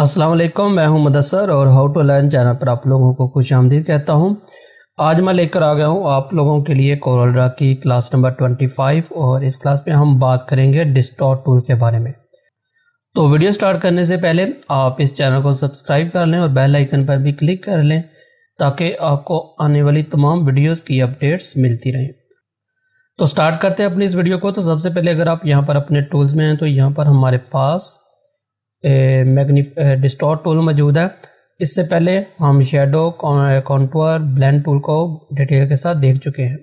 अस्सलाम मैं हूं मदसर और हाउ टू लर्न चैनल पर आप लोगों को खुश आमदीद कहता हूं आज मैं लेकर आ गया हूं आप लोगों के लिए कोरलरा की क्लास नंबर 25 और इस क्लास में हम बात करेंगे डिस्टॉट टूल के बारे में तो वीडियो स्टार्ट करने से पहले आप इस चैनल को सब्सक्राइब कर लें और बेल आइकन पर भी क्लिक कर लें ताकि आपको आने वाली तमाम वीडियोस की अपडेट्स मिलती रहें तो स्टार्ट करते हैं अपनी इस वीडियो को तो सबसे पहले अगर आप यहाँ पर अपने टूल्स में हैं तो यहाँ पर हमारे पास मैग्नीफ डिस्टोर टूल मौजूद है इससे पहले हम शेडो कॉन्टोर ब्लेंड टूल को डिटेल के साथ देख चुके हैं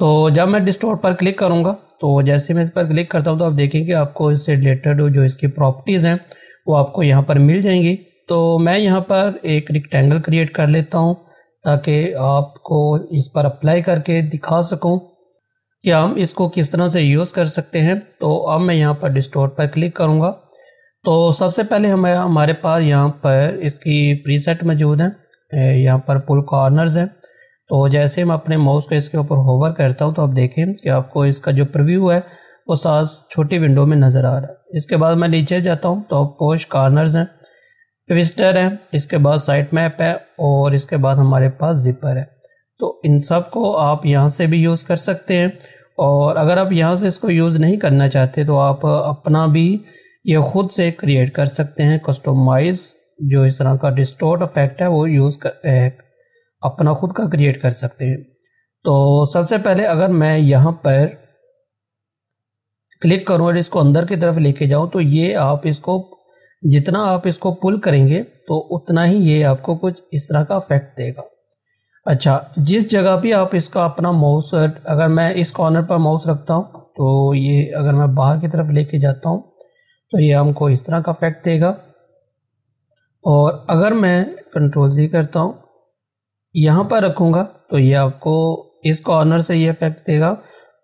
तो जब मैं डिस्टोर पर क्लिक करूँगा तो जैसे मैं इस पर क्लिक करता हूँ तो आप देखेंगे आपको इससे रिलेटेड जो इसकी प्रॉपर्टीज़ हैं वो आपको यहाँ पर मिल जाएंगी तो मैं यहाँ पर एक रिक्टेंगल क्रिएट कर लेता हूँ ताकि आपको इस पर अप्लाई करके दिखा सकूँ कि हम इसको किस तरह से यूज़ कर सकते हैं तो अब मैं यहाँ पर डिस्टोर पर क्लिक करूँगा तो सबसे पहले हमें हमारे पास यहाँ पर इसकी प्रीसेट मौजूद है यहाँ पर पुल कॉर्नर्स हैं तो जैसे मैं अपने माउस को इसके ऊपर होवर करता हूँ तो आप देखें कि आपको इसका जो प्रव्यू है वो सास छोटी विंडो में नज़र आ रहा है इसके बाद मैं नीचे जाता हूँ तो पोश कॉर्नर्स हैं ट्विस्टर है इसके बाद साइट मैप है और इसके बाद हमारे पास जिपर है तो इन सब को आप यहाँ से भी यूज़ कर सकते हैं और अगर आप यहाँ से इसको यूज़ नहीं करना चाहते तो आप अपना भी ये खुद से क्रिएट कर सकते हैं कस्टोमाइज जो इस तरह का डिस्टोर्ड इफेक्ट है वो यूज़ कर अपना खुद का क्रिएट कर सकते हैं तो सबसे पहले अगर मैं यहाँ पर क्लिक करूँ और इसको अंदर की तरफ लेके जाऊँ तो ये आप इसको जितना आप इसको पुल करेंगे तो उतना ही ये आपको कुछ इस तरह का इफेक्ट देगा अच्छा जिस जगह भी आप इसका अपना माउस अगर मैं इस कॉर्नर पर माउस रखता हूँ तो ये अगर मैं बाहर की तरफ लेके जाता हूँ तो ये हमको इस तरह का फैक्ट देगा और अगर मैं कंट्रोल जी करता हूँ यहाँ पर रखूँगा तो ये आपको इस कॉर्नर से ये फैक्ट देगा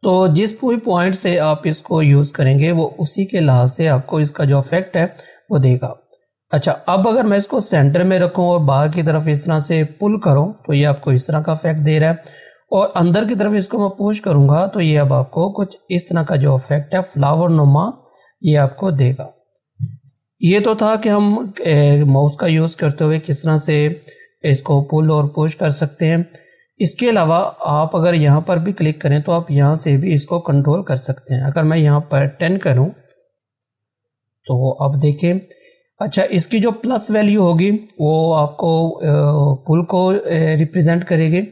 तो जिस भी पॉइंट से आप इसको यूज़ करेंगे वो उसी के लिहाज से आपको इसका जो अफेक्ट है वो देगा अच्छा अब अगर मैं इसको सेंटर में रखूँ और बाहर की तरफ इस तरह से पुल करूँ तो ये आपको इस तरह का अफेक्ट दे रहा है और अंदर की तरफ इसको मैं पुश करूँगा तो ये अब आपको कुछ इस तरह का जो अफेक्ट है फ्लावर नुमा ये आपको देगा ये तो था कि हम माउस का यूज़ करते हुए किस तरह से इसको पुल और पुश कर सकते हैं इसके अलावा आप अगर यहाँ पर भी क्लिक करें तो आप यहाँ से भी इसको कंट्रोल कर सकते हैं अगर मैं यहाँ पर टेन करूँ तो आप देखें अच्छा इसकी जो प्लस वैल्यू होगी वो आपको पुल को रिप्रेजेंट करेगी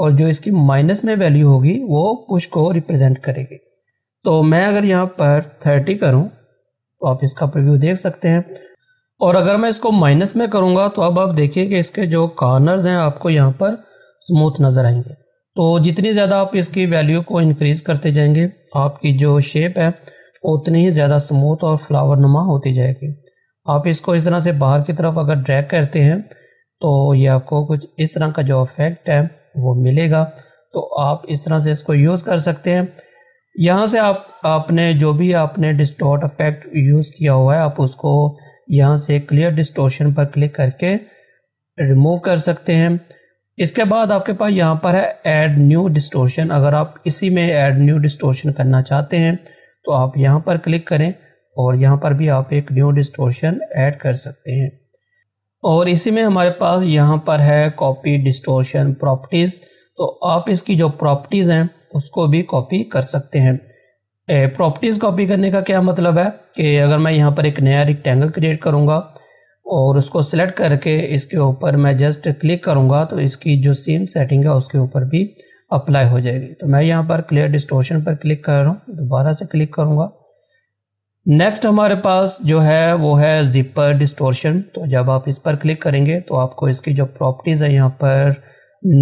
और जो इसकी माइनस में वैल्यू होगी वो पुश को रिप्रेजेंट करेगी तो मैं अगर यहाँ पर थर्टी करूँ तो आप इसका प्रिव्यू देख सकते हैं और अगर मैं इसको माइनस में करूँगा तो अब आप देखिए कि इसके जो कॉर्नर्स हैं आपको यहाँ पर स्मूथ नज़र आएंगे तो जितनी ज़्यादा आप इसकी वैल्यू को इनक्रीज़ करते जाएंगे आपकी जो शेप है उतनी ही ज़्यादा स्मूथ और फ्लावर नुमा होती जाएगी आप इसको इस तरह से बाहर की तरफ अगर ड्रैग करते हैं तो ये आपको कुछ इस तरह का जो अफेक्ट है वो मिलेगा तो आप इस तरह से इसको यूज़ कर सकते हैं यहाँ से आप आपने जो भी आपने डिस्टॉर्ट इफेक्ट यूज़ किया हुआ है आप उसको यहाँ से क्लियर डिस्टोशन पर क्लिक करके रिमूव कर सकते हैं इसके बाद आपके पास यहाँ पर है ऐड न्यू डिस्टोशन अगर आप इसी में ऐड न्यू डिस्टोशन करना चाहते हैं तो आप यहाँ पर क्लिक करें और यहाँ पर भी आप एक न्यू डिस्टोशन ऐड कर सकते हैं और इसी में हमारे पास यहाँ पर है कॉपी डिस्टोशन प्रॉपर्टीज़ तो आप इसकी जो प्रॉपर्टीज़ हैं उसको भी कॉपी कर सकते हैं प्रॉपर्टीज़ कॉपी करने का क्या मतलब है कि अगर मैं यहाँ पर एक नया रिक्टेंगल क्रिएट करूँगा और उसको सिलेक्ट करके इसके ऊपर मैं जस्ट क्लिक करूँगा तो इसकी जो सेम सेटिंग है उसके ऊपर भी अप्लाई हो जाएगी तो मैं यहाँ पर क्लियर डिस्टोशन पर क्लिक कर रहा हूँ दोबारा से क्लिक करूँगा नेक्स्ट हमारे पास जो है वो है जिपर डिस्टोर्शन तो जब आप इस पर क्लिक करेंगे तो आपको इसकी जो प्रॉपर्टीज़ है यहाँ पर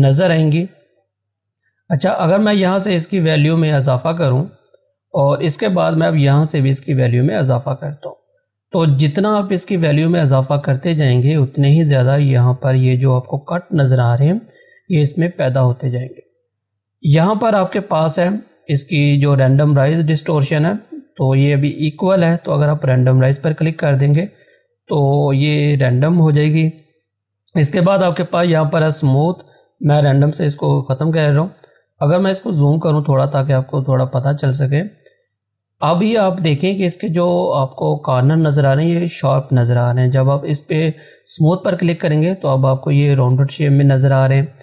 नज़र आएंगी अच्छा अगर मैं यहाँ से इसकी वैल्यू में इजाफा करूँ और इसके बाद मैं अब यहाँ से भी इसकी वैल्यू में इजाफा करता हूँ तो जितना आप इसकी वैल्यू में इजाफा करते जाएंगे उतने ही ज़्यादा यहाँ पर ये जो आपको कट नज़र आ रहे हैं ये इसमें पैदा होते जाएंगे यहाँ पर आपके पास है इसकी जो रैंडम राइज डिस्टोर्शन है तो ये अभी इक्वल है तो अगर आप रैंडम राइज पर क्लिक कर देंगे तो ये रैंडम हो जाएगी इसके बाद आपके पास यहाँ पर है स्मूथ मैं रैंडम से इसको ख़त्म कर रहा हूँ अगर मैं इसको जूम करूं थोड़ा ताकि आपको थोड़ा पता चल सके अब ये आप देखें कि इसके जो आपको कॉर्नर नज़र आ रहे हैं ये शार्प नज़र आ रहे हैं जब आप इस पर स्मूथ पर क्लिक करेंगे तो अब आपको ये राउंडेड शेप में नज़र आ रहे हैं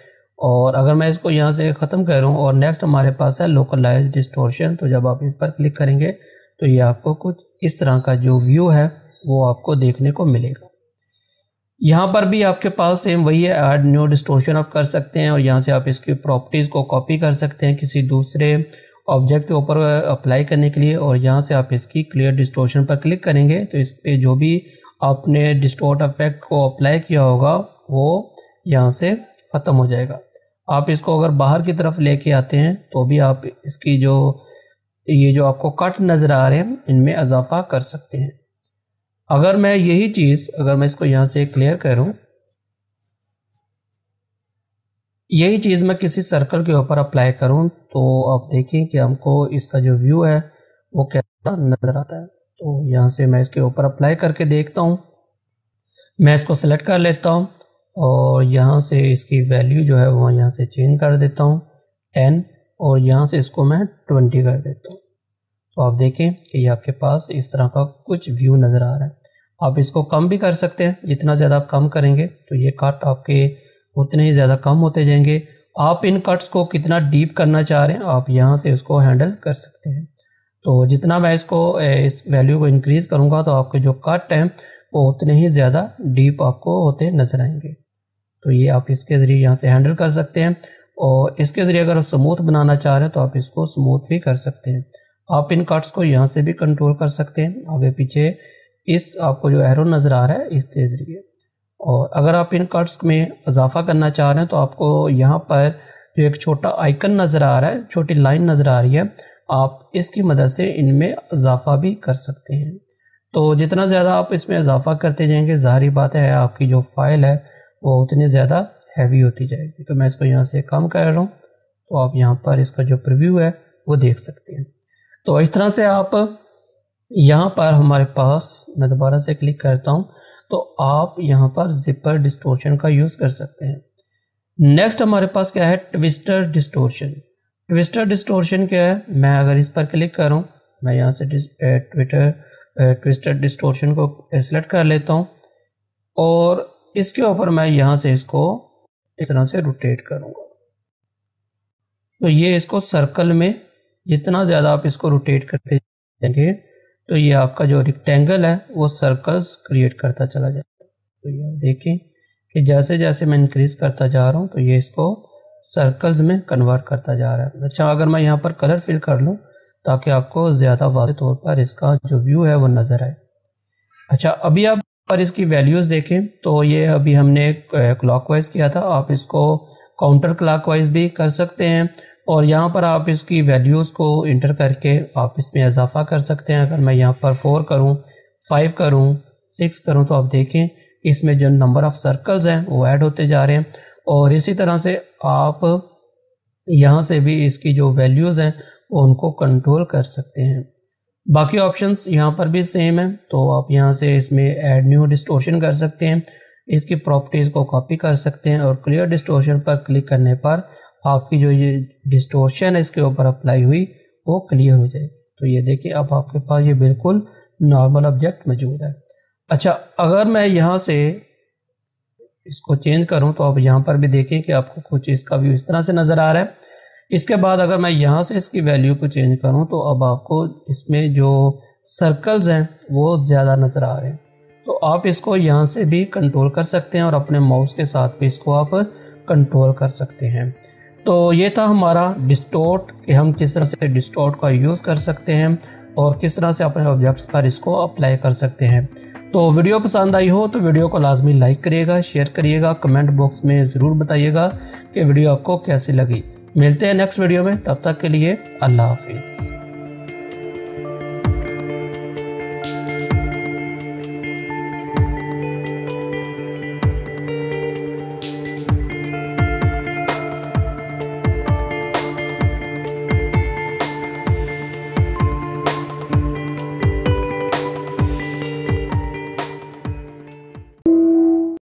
और अगर मैं इसको यहाँ से ख़त्म करूँ और नेक्स्ट हमारे पास है लोकलाइज डिस्टोर्शन तो जब आप इस पर क्लिक करेंगे तो ये आपको कुछ इस तरह का जो व्यू है वो आपको देखने को मिलेगा यहाँ पर भी आपके पास सेम वही है ऐड न्यू डिस्टोशन आप कर सकते हैं और यहाँ से आप इसकी प्रॉपर्टीज़ को कॉपी कर सकते हैं किसी दूसरे ऑब्जेक्ट के ऊपर अप्लाई uh, करने के लिए और यहाँ से आप इसकी क्लियर डिस्टोशन पर क्लिक करेंगे तो इस पर जो भी आपने डिस्टोट अफेक्ट को अप्लाई किया होगा वो यहाँ से ख़त्म हो जाएगा आप इसको अगर बाहर की तरफ लेके आते हैं तो भी आप इसकी जो ये जो आपको कट नज़र आ रहे हैं इनमें इजाफा कर सकते हैं अगर मैं यही चीज़ अगर मैं इसको यहाँ से क्लियर करूँ यही चीज़ मैं किसी सर्कल के ऊपर अप्लाई करूँ तो आप देखें कि हमको इसका जो व्यू है वो कैसा नज़र आता है तो यहाँ से मैं इसके ऊपर अप्लाई करके देखता हूँ मैं इसको सेलेक्ट कर लेता हूँ और यहाँ से इसकी वैल्यू जो है वो यहाँ से चेंज कर देता हूँ टेन और यहाँ से इसको मैं ट्वेंटी कर देता हूँ तो आप देखें कि ये आपके पास इस तरह का कुछ व्यू नज़र आ रहा है आप इसको कम भी कर सकते हैं जितना ज़्यादा आप कम करेंगे तो ये कट आपके उतने ही ज़्यादा कम होते जाएंगे आप इन कट्स को कितना डीप करना चाह रहे हैं आप यहाँ से उसको हैंडल कर सकते हैं तो जितना मैं इसको इस वैल्यू को इंक्रीज़ करूँगा तो आपके जो कट हैं वो उतने ही ज़्यादा डीप आपको होते नज़र आएंगे तो ये आप इसके ज़रिए यहाँ से हैंडल कर सकते हैं और इसके ज़रिए अगर आप स्मूथ बनाना चाह रहे हैं तो आप इसको स्मूथ भी कर सकते हैं आप इन कट्स को यहाँ से भी कंट्रोल कर सकते हैं आगे पीछे इस आपको जो एरो नज़र आ रहा है इस तेज़ रही है और अगर आप इन कट्स में इजाफा करना चाह रहे हैं तो आपको यहाँ पर जो एक छोटा आइकन नज़र आ रहा है छोटी लाइन नज़र आ रही है आप इसकी मदद से इनमें इजाफा भी कर सकते हैं तो जितना ज़्यादा आप इसमें इजाफा करते जाएंगे ज़ाहरी बात है आपकी जो फाइल है वो उतनी ज़्यादा हैवी होती जाएगी तो मैं इसको यहाँ से कम कर रहा हूँ तो आप यहाँ पर इसका जो प्रिव्यू है वो देख सकते हैं तो इस तरह से आप यहाँ पर हमारे पास मैं दोबारा से क्लिक करता हूँ तो आप यहाँ पर जिपर डिस्टोर्शन का यूज़ कर सकते हैं नेक्स्ट हमारे पास क्या है ट्विस्टर डिस्टोर्शन ट्विस्टर डिस्टोर्शन क्या है मैं अगर इस पर क्लिक करूँ मैं यहाँ से ट्विटर ट्विस्टर डिस्टोर्शन को सेलेक्ट कर लेता हूँ और इसके ऊपर मैं यहाँ से इसको इस तरह से रोटेट करूँगा तो ये इसको सर्कल में जितना ज़्यादा आप इसको रोटेट करते जाएंगे तो ये आपका जो रिक्टेंगल है वो सर्कल्स क्रिएट करता चला जाए तो ये आप देखें कि जैसे जैसे मैं इंक्रीज़ करता जा रहा हूँ तो ये इसको सर्कल्स में कन्वर्ट करता जा रहा है अच्छा अगर मैं यहाँ पर कलर फिल कर लूँ ताकि आपको ज़्यादा वाज तौर पर इसका जो व्यू है वो नज़र आए अच्छा अभी आप पर इसकी वैल्यूज़ देखें तो ये अभी हमने क्लॉकवाइज किया था आप इसको काउंटर क्लॉकवाइज भी कर सकते हैं और यहाँ पर आप इसकी वैल्यूज़ को इंटर करके आप इसमें इजाफा कर सकते हैं अगर मैं यहाँ पर फोर करूँ फाइव करूँ सिक्स करूँ तो आप देखें इसमें जो नंबर ऑफ़ सर्कल्स हैं वो ऐड होते जा रहे हैं और इसी तरह से आप यहाँ से भी इसकी जो वैल्यूज़ हैं उनको कंट्रोल कर सकते हैं बाकी ऑप्शंस यहाँ पर भी सेम है तो आप यहाँ से इसमें ऐड न्यू डिस्टोशन कर सकते हैं इसकी प्रॉपर्टीज़ को कॉपी कर सकते हैं और क्लियर डिस्टोशन पर क्लिक करने पर आपकी जो ये डिस्टोर्शन है इसके ऊपर अप्लाई हुई वो क्लियर हो जाएगी तो ये देखिए अब आपके पास ये बिल्कुल नॉर्मल ऑब्जेक्ट मौजूद है अच्छा अगर मैं यहाँ से इसको चेंज करूँ तो आप यहाँ पर भी देखें कि आपको कुछ इसका व्यू इस तरह से नज़र आ रहा है इसके बाद अगर मैं यहाँ से इसकी वैल्यू को चेंज करूँ तो अब आपको इसमें जो सर्कल्स हैं वो ज़्यादा नज़र आ रहे हैं तो आप इसको यहाँ से भी कंट्रोल कर सकते हैं और अपने माउस के साथ भी इसको आप कंट्रोल कर सकते हैं तो ये था हमारा डिस्टोर्ट कि हम किस तरह से डिस्टोर्ट का यूज़ कर सकते हैं और किस तरह से अपने ऑब्जेक्ट्स पर इसको अप्लाई कर सकते हैं तो वीडियो पसंद आई हो तो वीडियो को लाजमी लाइक करिएगा शेयर करिएगा कमेंट बॉक्स में ज़रूर बताइएगा कि वीडियो आपको कैसी लगी मिलते हैं नेक्स्ट वीडियो में तब तक के लिए अल्लाह हाफिज़